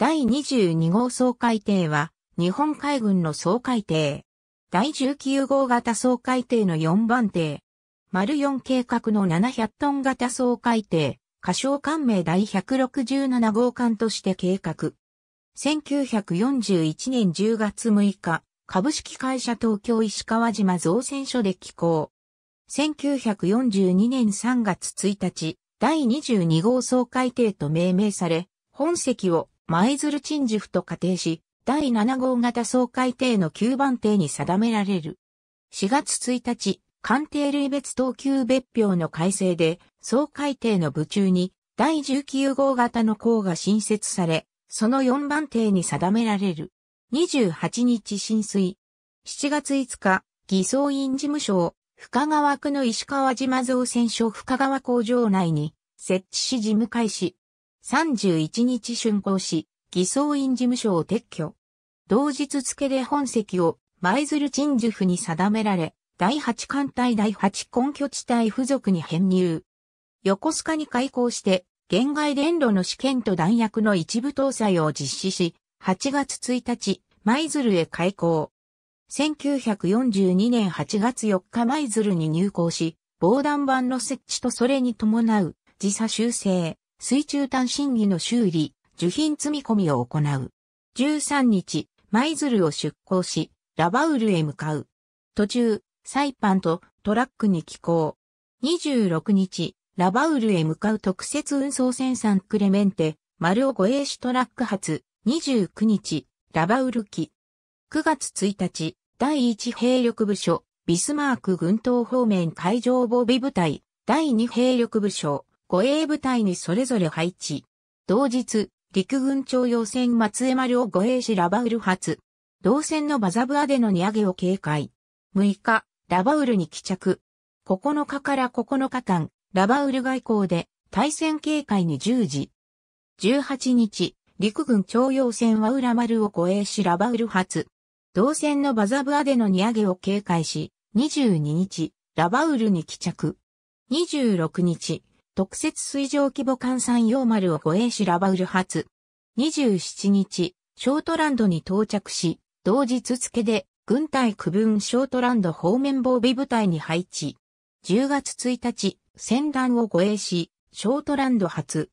第22号総海艇は、日本海軍の総海艇。第19号型総海艇の4番艇。丸4計画の700トン型総海艇。仮称艦名第167号艦として計画。1941年10月6日、株式会社東京石川島造船所で寄港。1942年3月1日、第22号総海艇と命名され、本籍を舞鶴鎮守府と仮定し、第7号型総会艇の9番艇に定められる。4月1日、艦艇類別等級別表の改正で、総会艇の部中に第19号型の項が新設され、その4番艇に定められる。28日浸水。7月5日、偽装院事務所を深川区の石川島造船所深川工場内に設置し事務開始。31日竣工し、偽装院事務所を撤去。同日付で本籍を舞鶴鎮守府に定められ、第8艦隊第8根拠地帯付属に編入。横須賀に開港して、現外電路の試験と弾薬の一部搭載を実施し、8月1日、舞鶴へ開港。1942年8月4日舞鶴に入港し、防弾板の設置とそれに伴う時差修正、水中端審議の修理、受品積み込みを行う。13日、マイズルを出港し、ラバウルへ向かう。途中、サイパンとトラックに寄港。26日、ラバウルへ向かう特設運送船サンクレメンテ、丸尾護衛士トラック発、29日、ラバウル機。9月1日、第1兵力部署、ビスマーク軍東方面海上防備部隊、第2兵力部署、護衛部隊にそれぞれ配置。同日、陸軍徴用船松江丸を護衛しラバウル発。同船のバザブアでの荷上げを警戒。6日、ラバウルに帰着。9日から9日間、ラバウル外交で、対戦警戒に従事。18日、陸軍徴用船は浦丸を護衛しラバウル発。同船のバザブアでの荷上げを警戒し、22日、ラバウルに帰着。26日、特設水上規模艦算用丸を護衛しラバウル発。27日、ショートランドに到着し、同日付で軍隊区分ショートランド方面防備部隊に配置。10月1日、戦乱を護衛し、ショートランド発。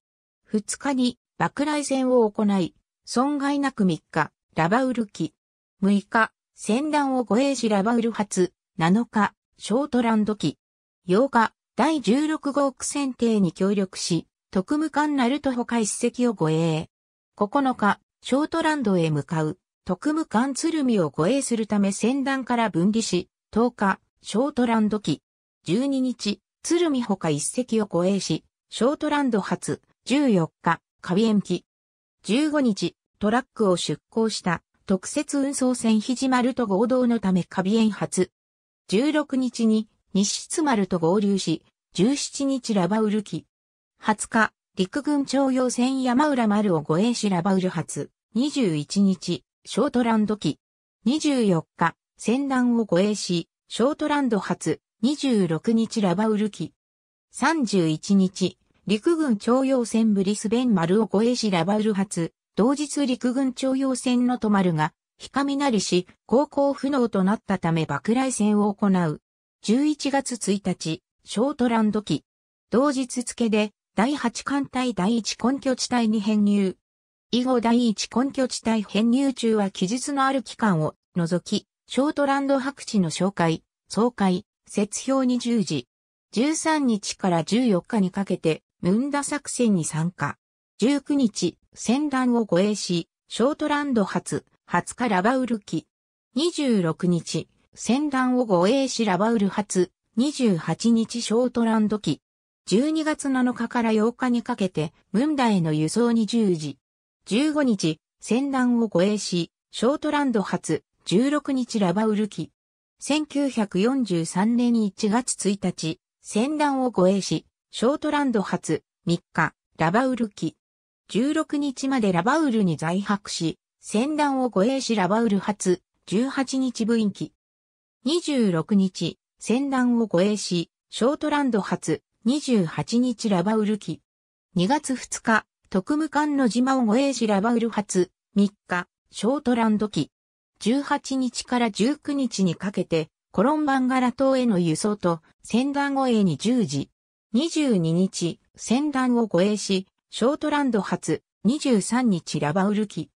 2日に爆雷戦を行い、損害なく3日、ラバウル機。6日、戦乱を護衛しラバウル発。7日、ショートランド機。8日、第16号区選定に協力し、特務艦ナルト他一隻を護衛。9日、ショートランドへ向かう、特務艦鶴見を護衛するため船団から分離し、10日、ショートランド機。12日、鶴見他一隻を護衛し、ショートランド発、14日、カビエン機。15日、トラックを出港した特設運送船ひじまると合同のためカビエン発。16日に西津丸と合流し、17日ラバウル機。20日、陸軍徴用船山浦丸を護衛しラバウル発。21日、ショートランド機。24日、船団を護衛し、ショートランド発。26日ラバウル機。31日、陸軍徴用船ブリスベン丸を護衛しラバウル発。同日陸軍徴用船の止まるが、ひかみなりし、航行不能となったため爆雷戦を行う。11月1日、ショートランド機。同日付で、第8艦隊第1根拠地帯に編入。以後第1根拠地帯編入中は記述のある期間を除き、ショートランド白地の紹介、総会、説表に従事。13日から14日にかけて、ムンダ作戦に参加。19日、戦乱を護衛し、ショートランド発、20日ラバウル機。26日、戦団を護衛しラバウル発、28日ショートランド機。12月7日から8日にかけて、ムンダへの輸送に従事。15日、戦団を護衛し、ショートランド発、16日ラバウル機。1943年1月1日、戦団を護衛し、ショートランド発、3日、ラバウル機。16日までラバウルに在泊し、戦団を護衛しラバウル発、18日部員機。26日、戦乱を護衛し、ショートランド発、28日ラバウル機。2月2日、特務艦の島を護衛しラバウル発、3日、ショートランド機。18日から19日にかけて、コロンバンガラ島への輸送と、戦乱護衛に従事。22日、戦乱を護衛し、ショートランド発、23日ラバウル機。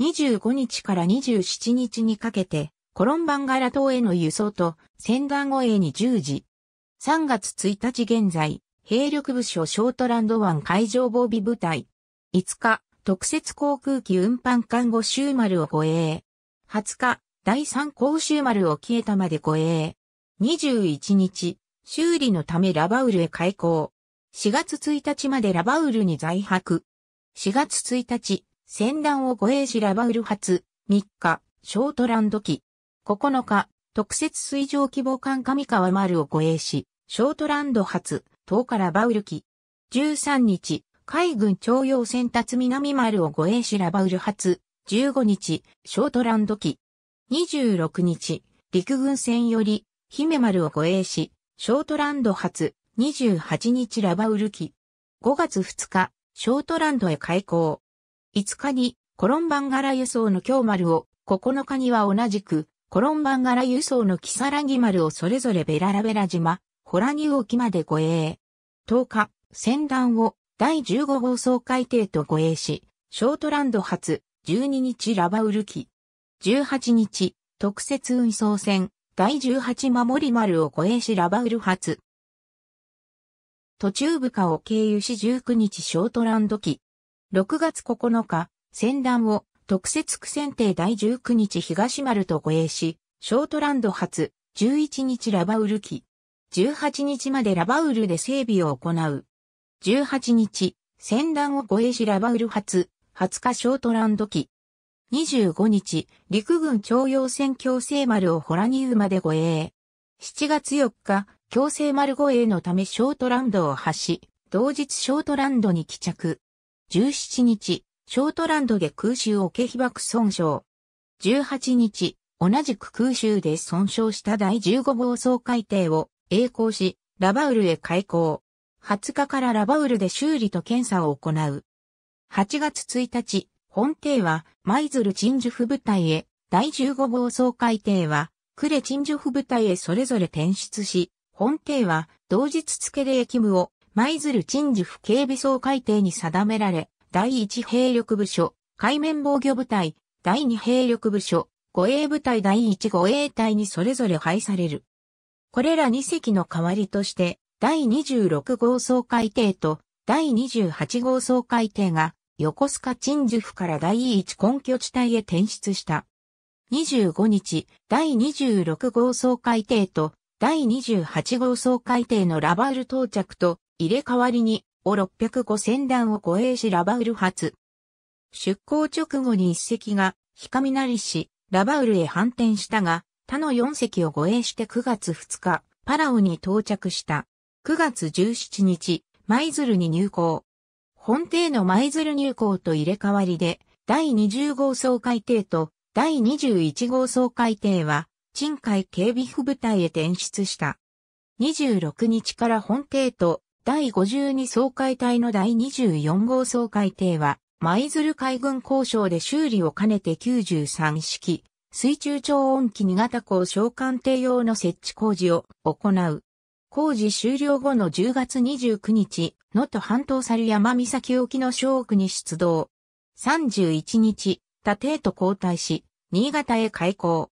25日から27日にかけて、コロンバンガラ島への輸送と、船団護衛に従事。3月1日現在、兵力部署ショートランド湾海上防備部隊。5日、特設航空機運搬艦5周丸を護衛。20日、第3甲州丸を消えたまで護衛。21日、修理のためラバウルへ開港。4月1日までラバウルに在泊。4月1日、船団を護衛しラバウル発。3日、ショートランド機。9日、特設水上規模艦上川丸を護衛し、ショートランド発、東からバウル機。13日、海軍徴用船達南丸を護衛しラバウル発、15日、ショートランド機。26日、陸軍船より、姫丸を護衛し、ショートランド発、28日ラバウル機。5月2日、ショートランドへ開港。5日に、コロンバン柄輸送の京丸を、9日には同じく、コロンバン柄輸送のキサラギ丸をそれぞれベララベラ島、ホラニュ沖まで護衛。10日、船団を第15放送海底と護衛し、ショートランド発、12日ラバウル機。18日、特設運送船、第18守り丸を護衛しラバウル発。途中部下を経由し19日ショートランド機。6月9日、船団を特設区選定第19日東丸と護衛し、ショートランド発、11日ラバウル機。18日までラバウルで整備を行う。18日、船団を護衛しラバウル発、20日ショートランド機。25日、陸軍徴用船強制丸をホラニウまで護衛。7月4日、強制丸護衛のためショートランドを発し、同日ショートランドに帰着。17日、ショートランドで空襲を受け被爆損傷。18日、同じく空襲で損傷した第15暴走海底を栄光し、ラバウルへ開港。20日からラバウルで修理と検査を行う。8月1日、本艇は舞鶴鎮守府部隊へ、第15暴走海底は呉鎮守府部隊へそれぞれ転出し、本艇は同日付で役務を舞鶴鎮守府警備総海底に定められ、第一兵力部署、海面防御部隊、第二兵力部署、護衛部隊第一護衛隊にそれぞれ配される。これら2隻の代わりとして、第26号総海艇と第28号総海艇が横須賀鎮守府から第一根拠地帯へ転出した。25日、第26号総海艇と第28号総海艇のラバール到着と入れ替わりにを605千団を護衛しラバウル発。出港直後に一隻が、ひかみなりし、ラバウルへ反転したが、他の四隻を護衛して9月2日、パラオに到着した。9月17日、舞鶴に入港。本艇の舞鶴入港と入れ替わりで、第20号総海艇と第21号総海艇は、鎮海警備府部隊へ転出した。26日から本艇と第52総会隊の第24号総会艇は、舞鶴海軍交渉で修理を兼ねて93式、水中超音機2型港召喚艇用の設置工事を行う。工事終了後の10月29日、能登半島猿山岬沖の小奥に出動。31日、他艇と交代し、新潟へ開港。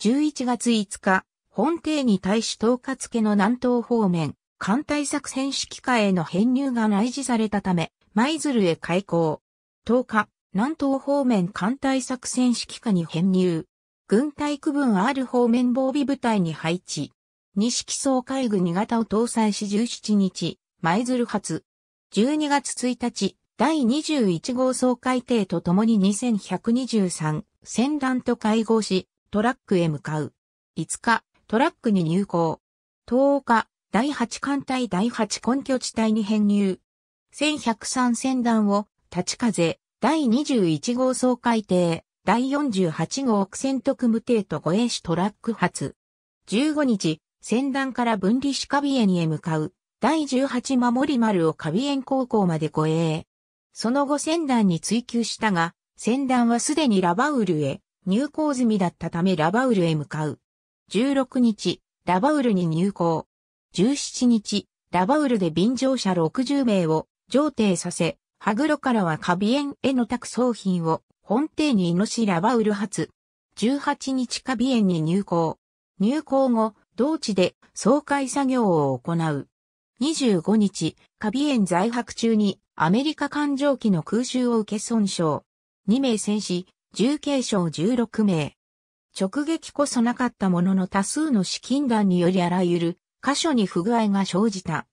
11月5日、本艇に対し東括家の南東方面、艦隊作戦指揮下への編入が内示されたため、舞鶴へ開港。10日、南東方面艦隊作戦指揮下に編入。軍隊区分 R 方面防備部隊に配置。西木総海軍2型を搭載し17日、舞鶴発。12月1日、第21号総海艇と共に2123船団と会合し、トラックへ向かう。5日、トラックに入港。10日、第8艦隊第8根拠地帯に編入。1103船団を、立ち風、第21号総海艇、第48号奥戦特務艇と護衛士トラック発。15日、船団から分離しカビエンへ向かう、第18守り丸をカビエン高校まで護衛。その後船団に追求したが、船団はすでにラバウルへ入港済みだったためラバウルへ向かう。16日、ラバウルに入港。17日、ラバウルで便乗者60名を上艇させ、ハグロからはカビエンへの託送品を本艇にイノシラバウル発。18日カビエンに入港。入港後、同地で総会作業を行う。25日、カビエン在泊中にアメリカ艦上機の空襲を受け損傷。2名戦死、重軽傷16名。直撃こそなかったものの多数の資金団によりあらゆる箇所に不具合が生じた。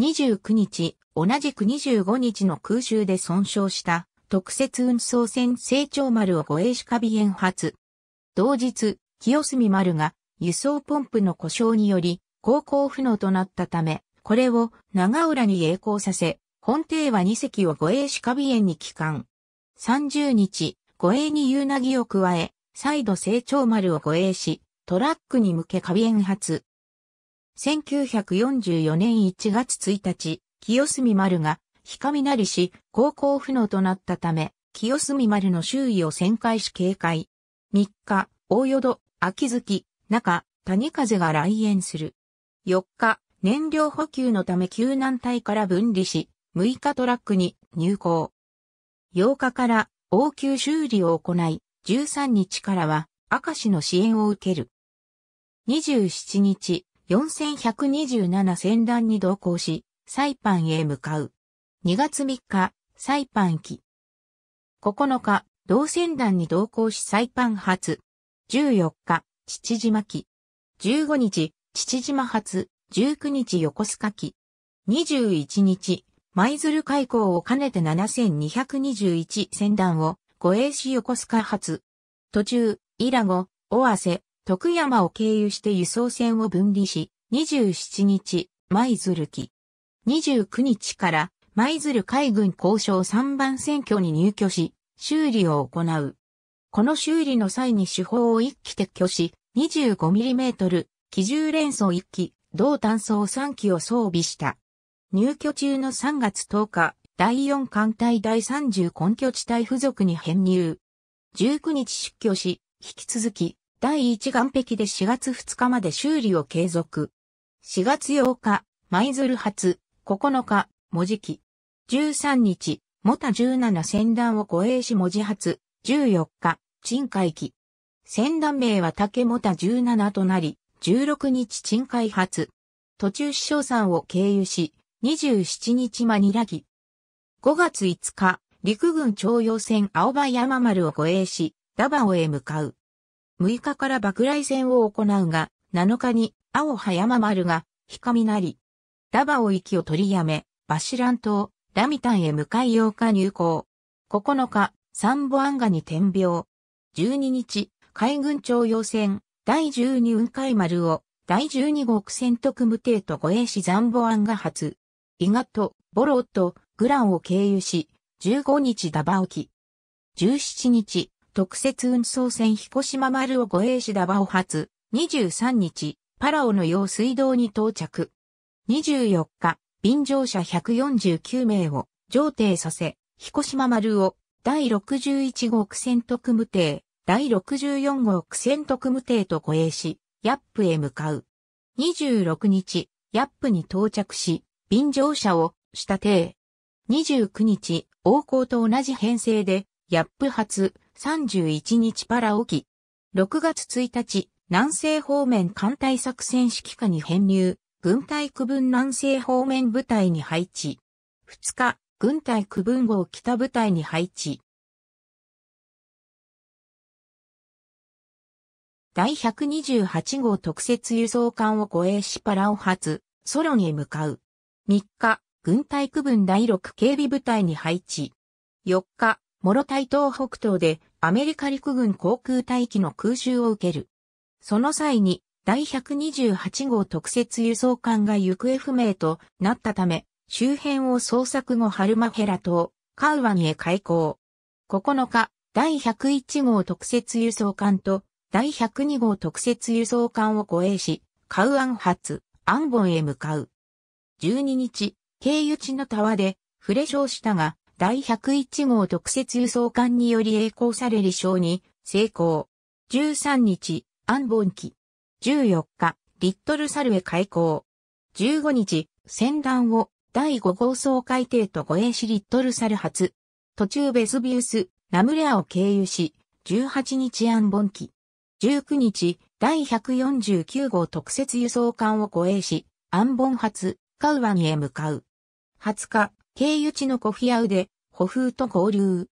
29日、同じく25日の空襲で損傷した特設運送船成長丸を護衛士カビ炎発。同日、清澄丸が輸送ポンプの故障により航行不能となったため、これを長浦に栄光させ、本艇は2隻を護衛士カビ炎に帰還。30日、護衛に夕凪を加え、再度成長丸を護衛し、トラックに向けカビ炎発。1944年1月1日、清澄丸が、氷上なりし、航行不能となったため、清澄丸の周囲を旋回し警戒。3日、大淀、秋月、中、谷風が来園する。4日、燃料補給のため救難隊から分離し、6日トラックに入港。8日から応急修理を行い、13日からは、明石の支援を受ける。27日、4127戦団に同行し、サイパンへ向かう。2月3日、サイパン機。9日、同戦団に同行しサイパン発。14日、父島機。15日、父島発。19日、横須賀機。21日、舞鶴海港を兼ねて7221戦団を護衛し横須賀発。途中、イラゴ、オアセ、徳山を経由して輸送船を分離し、27日、舞鶴機。29日から舞鶴海軍交渉3番選挙に入居し、修理を行う。この修理の際に手法を1機撤去し、25mm、機銃連装1機、同単装3機を装備した。入居中の3月10日、第4艦隊第30根拠地帯付属に編入。19日出居し、引き続き、第1岸壁で4月2日まで修理を継続。4月8日、舞鶴発、9日、文字記。13日、モタ17船団を護衛し文字発、14日、沈海記。船団名は竹モタ17となり、16日沈海発。途中師匠山を経由し、27日マニラ記。5月5日、陸軍徴用船青葉山丸を護衛し、ダバオへ向かう。6日から爆雷戦を行うが、7日に青葉山丸が、みなり、ラバオきを取りやめ、バシラン島、ラミタンへ向かい8日入港。9日、サンボアンガに転病。12日、海軍徴用船、第12雲海丸を、第12号区船特務艇と護衛士ザンボアンガ発。伊賀と、ボローと、グランを経由し、15日ダバ沖。17日、特設運送船彦島丸を護衛士ダバを発、23日、パラオの用水道に到着。24日、便乗者149名を上艇させ、彦島丸を第61号苦戦特務艇、第64号苦戦特務艇と護衛し、ヤップへ向かう。26日、ヤップに到着し、便乗者を下艇。29日、王行と同じ編成で、ヤップ発、31日パラ沖。6月1日、南西方面艦隊作戦指揮下に編入、軍隊区分南西方面部隊に配置。2日、軍隊区分号北部隊に配置。第128号特設輸送艦を護衛しパラオ発、ソロンへ向かう。3日、軍隊区分第6警備部隊に配置。4日、モロタイ島北東でアメリカ陸軍航空隊機の空襲を受ける。その際に第128号特設輸送艦が行方不明となったため、周辺を捜索後ハルマヘラ島、カウアニへ開港。9日、第101号特設輸送艦と第102号特設輸送艦を護衛し、カウアン発、アンボンへ向かう。12日、経由地のタワで、触れ傷したが、第101号特設輸送艦により栄光される賞に成功。13日、アンボン機。14日、リットルサルへ開港。15日、船団を第5号総海底と護衛しリットルサル発。途中ベスビウス、ラムレアを経由し、18日アンボン機。19日、第149号特設輸送艦を護衛し、アンボン発、カウワニへ向かう。20日、経由地のコフィアウで、歩風と合流。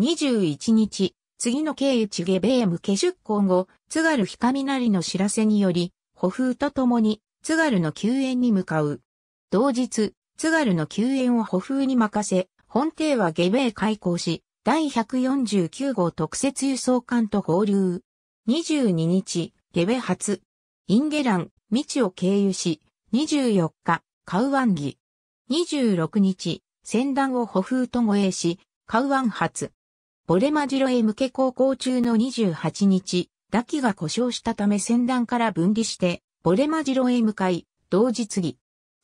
21日、次の経由地ゲベエムケ出港後、津軽なりの知らせにより、歩風と共に、津軽の救援に向かう。同日、津軽の救援を歩風に任せ、本艇はゲベへ開港し、第149号特設輸送艦と合流。22日、ゲベ発。インゲラン、道を経由し、24日、カウワンギ、26日、戦団を補風と護衛し、カウアン発。ボレマジロへ向け航行中の28日、ダキが故障したため戦団から分離して、ボレマジロへ向かい、同日次。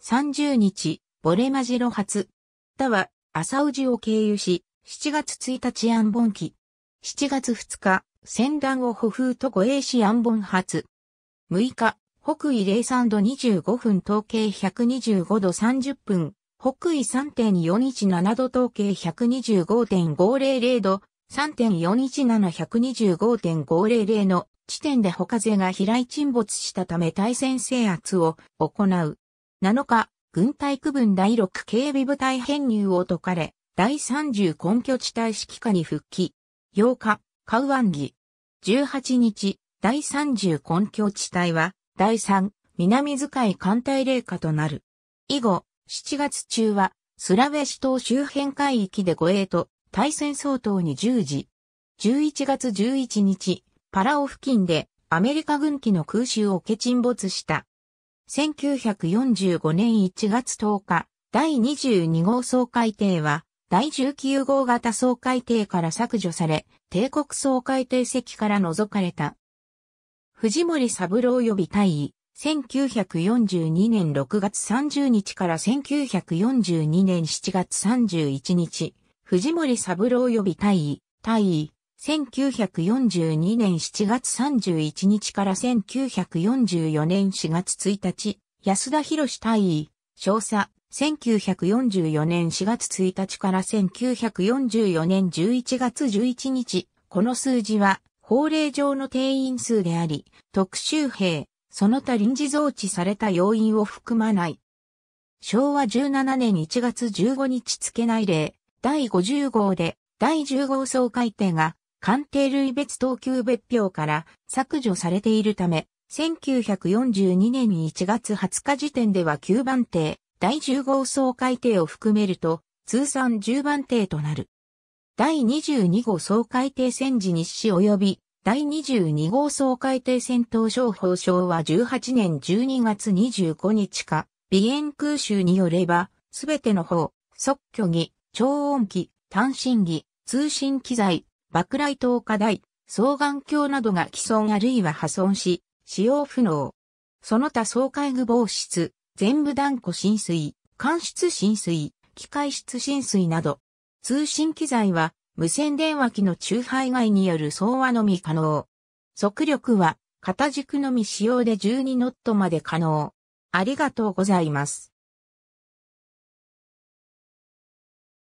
30日、ボレマジロ発。だは、朝宇治を経由し、7月1日安本期。7月2日、戦団を補風と護衛し安本発。6日、北緯03度25分統計125度30分、北緯3.417度統計125.500度、3.417125.500の地点で北風が飛来沈没したため対戦制圧を行う。7日、軍隊区分第6警備部隊編入を解かれ、第30根拠地帯指揮下に復帰。8日、カウアンギ。18日、第30根拠地帯は、第3、南遣い艦隊霊下となる。以後、7月中は、スラウェシ島周辺海域で護衛と対戦相当に従事。11月11日、パラオ付近でアメリカ軍機の空襲を受け沈没した。1945年1月10日、第22号総会艇は、第19号型総会艇から削除され、帝国総会艇席から除かれた。藤森三郎予備隊1942年6月30日から1942年7月31日、藤森三郎予備隊尉、隊尉、1942年7月31日から1944年4月1日、安田博士大尉、少佐、1944年4月1日から1944年11月11日、この数字は法令上の定員数であり、特殊兵、その他臨時増置された要因を含まない。昭和17年1月15日付内令、第50号で、第10号総改定が、官邸類別等級別表から削除されているため、1942年1月20日時点では9番艇、第10号総改定を含めると、通算10番艇となる。第22号総改定戦時日誌及び第22号総海底戦闘商法省は18年12月25日か、鼻炎空襲によれば、すべての方、即挙儀、超音機、単身儀、通信機材、爆雷投下台、双眼鏡などが既存あるいは破損し、使用不能。その他総海具防室、全部断固浸水、間室浸水、機械室浸水など、通信機材は無線電話機の中配外による総和のみ可能。速力は、片軸のみ使用で12ノットまで可能。ありがとうございます。